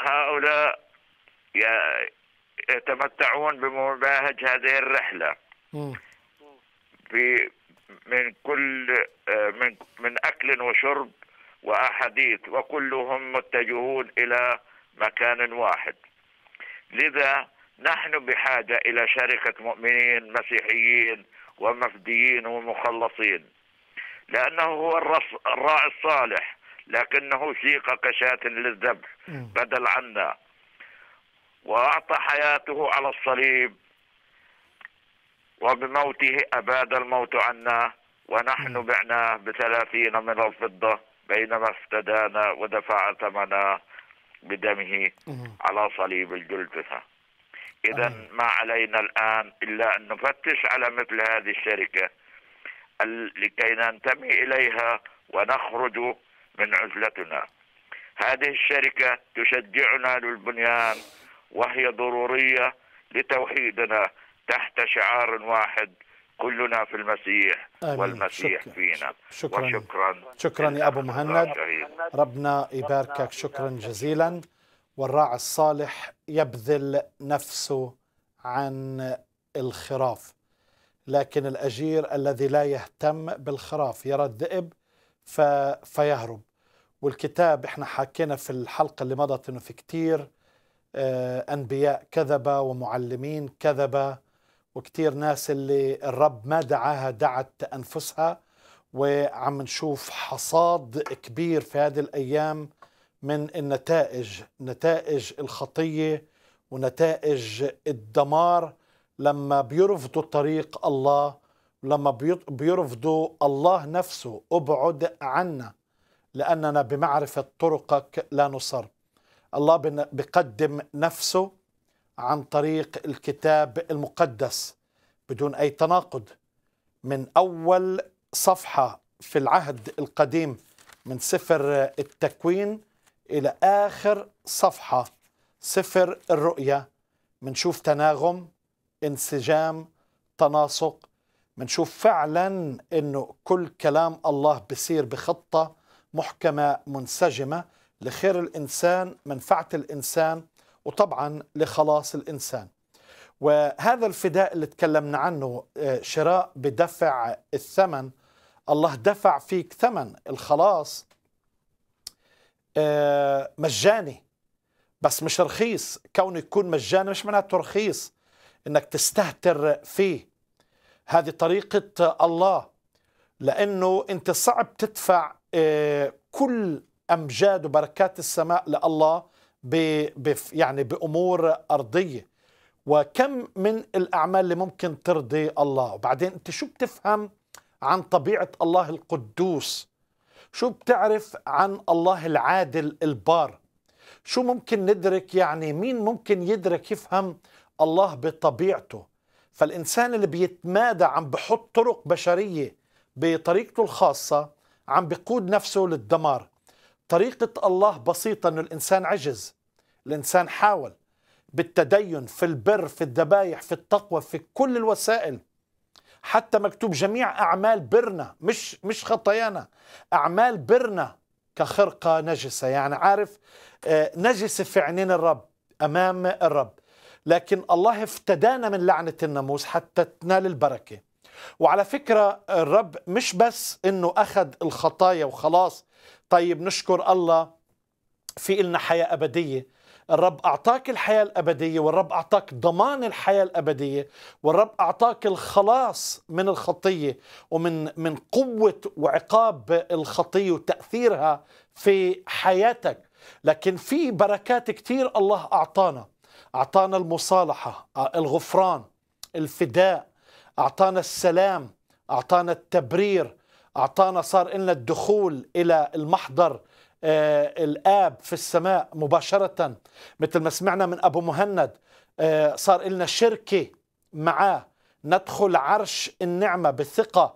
هؤلاء يتمتعون بمباهج هذه الرحلة من كل من من أكل وشرب وأحاديث وكلهم متجهون إلى مكان واحد لذا نحن بحاجة إلى شركة مؤمنين مسيحيين ومفديين ومخلصين لأنه هو الراعي الصالح لكنه سيق كشاة للذبح بدل عنا وأعطى حياته على الصليب وبموته أباد الموت عنا ونحن بعناه بثلاثين من الفضة بينما افتدانا ودفع ثمنا بدمه على صليب الجلفثة إذا ما علينا الآن إلا أن نفتش على مثل هذه الشركة لكي ننتمي إليها ونخرج من عزلتنا هذه الشركة تشجعنا للبنيان وهي ضرورية لتوحيدنا تحت شعار واحد كلنا في المسيح آمين. والمسيح شكرا. فينا شكرا وشكرا شكرا يا أبو مهند ربنا يباركك شكرا جزيلا والراعي الصالح يبذل نفسه عن الخراف لكن الأجير الذي لا يهتم بالخراف يرى الذئب فيهرب والكتاب احنا حكينا في الحلقه اللي مضت انه في كتير آه، انبياء كذبه ومعلمين كذبه وكتير ناس اللي الرب ما دعاها دعت انفسها وعم نشوف حصاد كبير في هذه الايام من النتائج نتائج الخطيه ونتائج الدمار لما بيرفضوا طريق الله لما بيرفضوا الله نفسه ابعد عنا لأننا بمعرفة طرقك لا نصر الله بقدم نفسه عن طريق الكتاب المقدس بدون أي تناقض من أول صفحة في العهد القديم من سفر التكوين إلى آخر صفحة سفر الرؤية منشوف تناغم انسجام تناسق منشوف فعلا أنه كل كلام الله بصير بخطة محكمة منسجمة لخير الإنسان منفعة الإنسان وطبعا لخلاص الإنسان وهذا الفداء اللي تكلمنا عنه آه، شراء بدفع الثمن الله دفع فيك ثمن الخلاص آه، مجاني بس مش رخيص كونه يكون مجاني مش معناته رخيص انك تستهتر فيه هذه طريقة الله لأنه أنت صعب تدفع آه، كل امجاد وبركات السماء لله يعني بامور ارضيه وكم من الاعمال اللي ممكن ترضي الله وبعدين انت شو بتفهم عن طبيعه الله القدوس شو بتعرف عن الله العادل البار شو ممكن ندرك يعني مين ممكن يدرك يفهم الله بطبيعته فالإنسان اللي بيتمادى عم بحط طرق بشرية بطريقته الخاصة عم بيقود نفسه للدمار طريقة الله بسيطة أنه الإنسان عجز الإنسان حاول بالتدين في البر في الذبايح في التقوى في كل الوسائل حتى مكتوب جميع أعمال برنا مش مش خطايانا أعمال برنا كخرقة نجسة يعني عارف آه، نجسة في عينين الرب أمام الرب لكن الله افتدانا من لعنة الناموس حتى تنال البركة وعلى فكرة الرب مش بس انه اخذ الخطايا وخلاص طيب نشكر الله في إلنا حياة أبدية الرب أعطاك الحياة الأبدية والرب أعطاك ضمان الحياة الأبدية والرب أعطاك الخلاص من الخطية ومن من قوة وعقاب الخطية وتأثيرها في حياتك لكن في بركات كثير الله أعطانا أعطانا المصالحة الغفران الفداء أعطانا السلام أعطانا التبرير أعطانا صار لنا الدخول إلى المحضر آه، الآب في السماء مباشرة مثل ما سمعنا من أبو مهند آه، صار لنا شركة معاه ندخل عرش النعمة بالثقة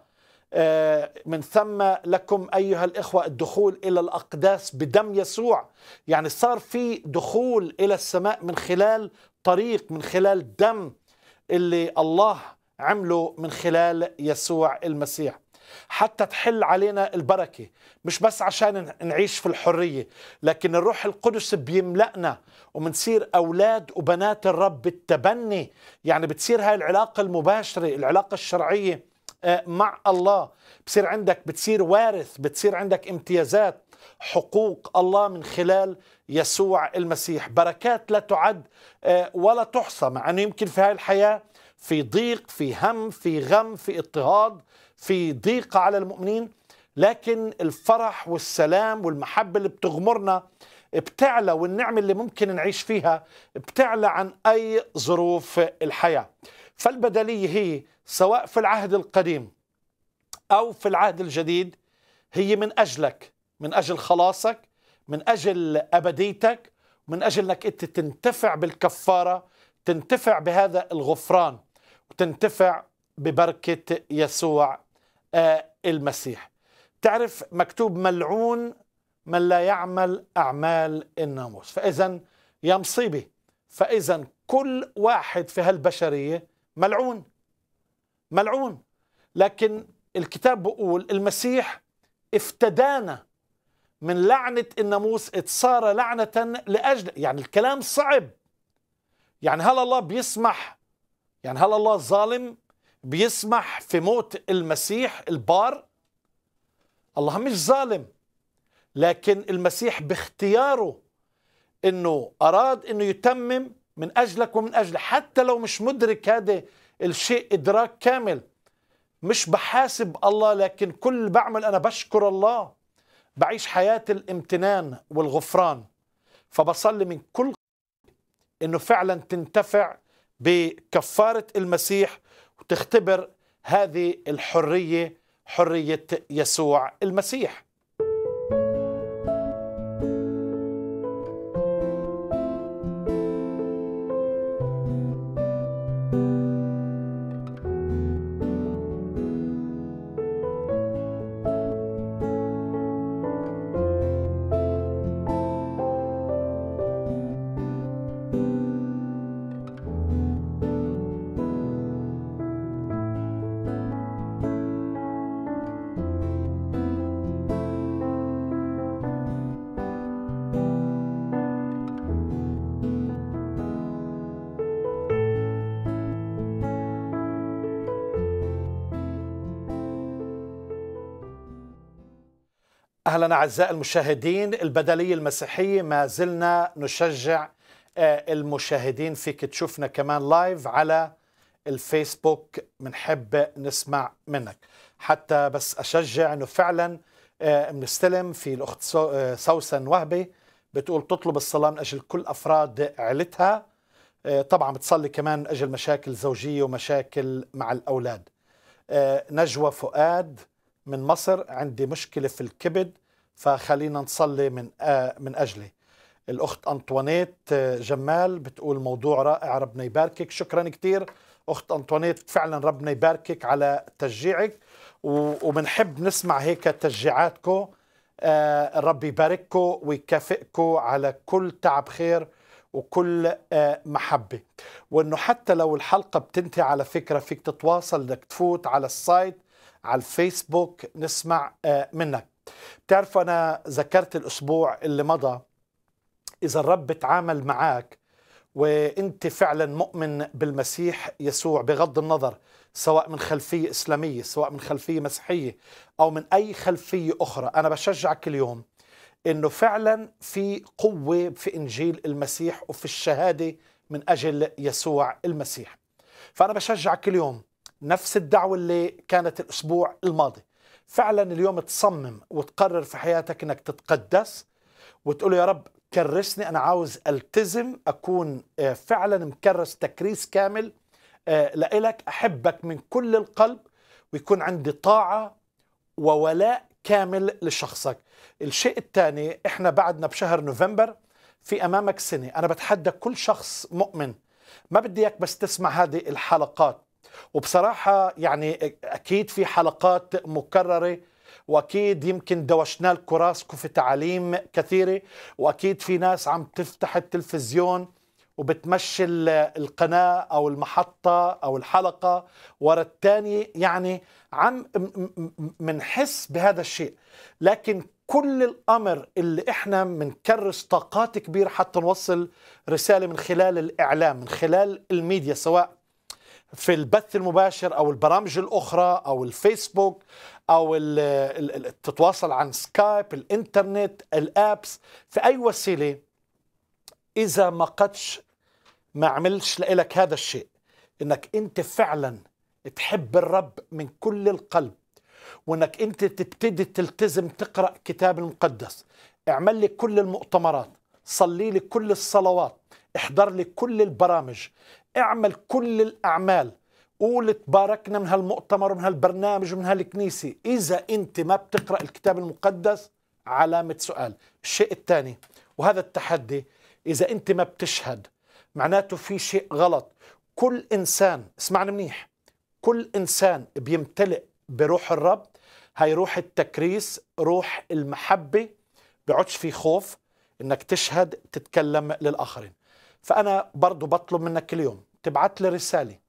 آه، من ثم لكم أيها الإخوة الدخول إلى الأقداس بدم يسوع يعني صار في دخول إلى السماء من خلال طريق من خلال دم اللي الله عمله من خلال يسوع المسيح حتى تحل علينا البركة مش بس عشان نعيش في الحرية لكن الروح القدس بيملأنا ومنصير أولاد وبنات الرب بالتبني يعني بتصير هاي العلاقة المباشرة العلاقة الشرعية آه، مع الله بصير عندك بتصير وارث بتصير عندك امتيازات حقوق الله من خلال يسوع المسيح بركات لا تعد آه، ولا تحصى مع أنه يمكن في هاي الحياة في ضيق في هم في غم في اضطهاد في ضيقة على المؤمنين لكن الفرح والسلام والمحبة اللي بتغمرنا بتعلى والنعمة اللي ممكن نعيش فيها بتعلى عن أي ظروف الحياة فالبدلية هي سواء في العهد القديم أو في العهد الجديد هي من أجلك من أجل خلاصك من أجل أبديتك من أجل أنك أنت تنتفع بالكفارة تنتفع بهذا الغفران وتنتفع ببركة يسوع آه، المسيح تعرف مكتوب ملعون من لا يعمل أعمال الناموس فإذا يا مصيبة فإذا كل واحد في هالبشرية ملعون ملعون لكن الكتاب بيقول المسيح افتدانا من لعنة الناموس اتصار لعنة لأجل يعني الكلام صعب يعني هل الله بيسمح يعني هل الله ظالم بيسمح في موت المسيح البار الله مش ظالم لكن المسيح باختياره انه اراد انه يتمم من اجلك ومن اجل حتى لو مش مدرك هذا الشيء ادراك كامل مش بحاسب الله لكن كل اللي بعمل انا بشكر الله بعيش حياه الامتنان والغفران فبصلي من كل انه فعلا تنتفع بكفارة المسيح وتختبر هذه الحرية حرية يسوع المسيح أهلا أعزائي المشاهدين البدلية المسيحية ما زلنا نشجع آه، المشاهدين فيك تشوفنا كمان لايف على الفيسبوك بنحب نسمع منك حتى بس أشجع أنه فعلا بنستلم آه، في الأخت آه، سوسن وهبي بتقول تطلب الصلاة من أجل كل أفراد عيلتها طبعا بتصلي كمان من أجل مشاكل زوجية ومشاكل مع الأولاد نجوى فؤاد من مصر عندي مشكلة في الكبد فخلينا نصلي من آه، من اجله الاخت انطوانيت آه، جمال بتقول موضوع رائع ربنا يباركك شكرا كثير اخت انطوانيت فعلا ربنا يباركك على تشجيعك وبنحب نسمع هيك تشجيعاتكم آه، ربي يبارككم ويكافئكم على كل تعب خير وكل محبة وانه حتى لو الحلقة بتنتهي على فكرة فيك تتواصل بدك تفوت على السايت على الفيسبوك نسمع منك بتعرفوا أنا ذكرت الأسبوع اللي مضى إذا الرب تعامل معك وانت فعلا مؤمن بالمسيح يسوع بغض النظر سواء من خلفيه اسلاميه سواء من خلفيه مسيحيه او من اي خلفيه اخرى انا بشجعك اليوم انه فعلا في قوه في انجيل المسيح وفي الشهاده من اجل يسوع المسيح فانا بشجعك اليوم نفس الدعوه اللي كانت الاسبوع الماضي فعلا اليوم تصمم وتقرر في حياتك انك تتقدس وتقول يا رب كرسني انا عاوز التزم اكون آه، فعلا مكرس تكريس كامل آه، لإلك احبك من كل القلب ويكون عندي طاعه وولاء كامل لشخصك الشيء الثاني احنا بعدنا بشهر نوفمبر في امامك سنه انا بتحدى كل شخص مؤمن ما بدي اياك بس تسمع هذه الحلقات وبصراحة يعني أكيد في حلقات مكررة واكيد يمكن دوشنا لكم في تعاليم كثيره واكيد في ناس عم تفتح التلفزيون وبتمشي القناه او المحطه او الحلقه ورا الثانيه يعني عم منحس بهذا الشيء لكن كل الامر اللي احنا بنكرس طاقات كبيره حتى نوصل رساله من خلال الاعلام من خلال الميديا سواء في البث المباشر او البرامج الاخرى او الفيسبوك او تتواصل عن سكايب الانترنت الابس في اي وسيله اذا ما قدش ما عملش لك هذا الشيء انك انت فعلا تحب الرب من كل القلب وانك انت تبتدي تلتزم تقرا كتاب المقدس اعمل لي كل المؤتمرات صلي لي كل الصلوات احضر لي كل البرامج اعمل كل الأعمال قول تباركنا من هالمؤتمر ومن هالبرنامج ومن هالكنيسة إذا أنت ما بتقرأ الكتاب المقدس علامة سؤال الشيء الثاني وهذا التحدي إذا أنت ما بتشهد معناته في شيء غلط كل إنسان اسمعني منيح كل إنسان بيمتلئ بروح الرب هاي روح التكريس روح المحبة بعدش في خوف انك تشهد تتكلم للآخرين فأنا برضو بطلب منك كل يوم تبعت لي رسالة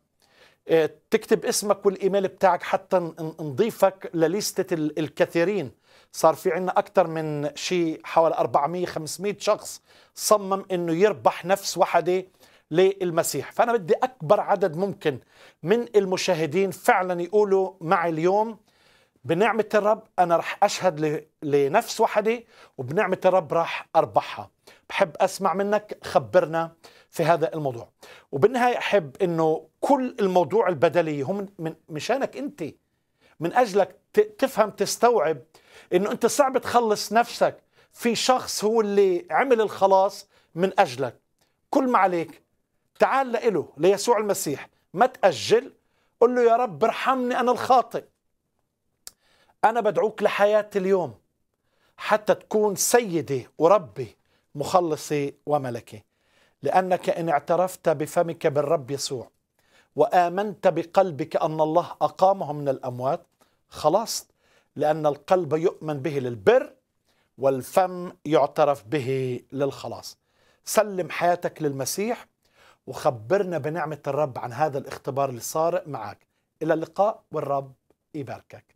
آه، تكتب اسمك والإيميل بتاعك حتى نضيفك لليستة الكثيرين صار في عندنا أكثر من شيء حوالي 400 500 شخص صمم إنه يربح نفس وحدة للمسيح فأنا بدي أكبر عدد ممكن من المشاهدين فعلا يقولوا معي اليوم بنعمة الرب أنا رح أشهد لنفس وحدة وبنعمة الرب رح أربحها بحب أسمع منك خبرنا في هذا الموضوع وبالنهاية أحب أنه كل الموضوع البدلي هو من مشانك أنت من أجلك تفهم تستوعب أنه أنت صعب تخلص نفسك في شخص هو اللي عمل الخلاص من أجلك كل ما عليك تعال لإله ليسوع المسيح ما تأجل قل له يا رب ارحمني أنا الخاطئ أنا بدعوك لحياتي اليوم حتى تكون سيدي وربي مخلصي وملكي لأنك إن اعترفت بفمك بالرب يسوع وآمنت بقلبك أن الله أقامه من الأموات خلاص لأن القلب يؤمن به للبر والفم يعترف به للخلاص سلم حياتك للمسيح وخبرنا بنعمة الرب عن هذا الاختبار اللي صار معك إلى اللقاء والرب يباركك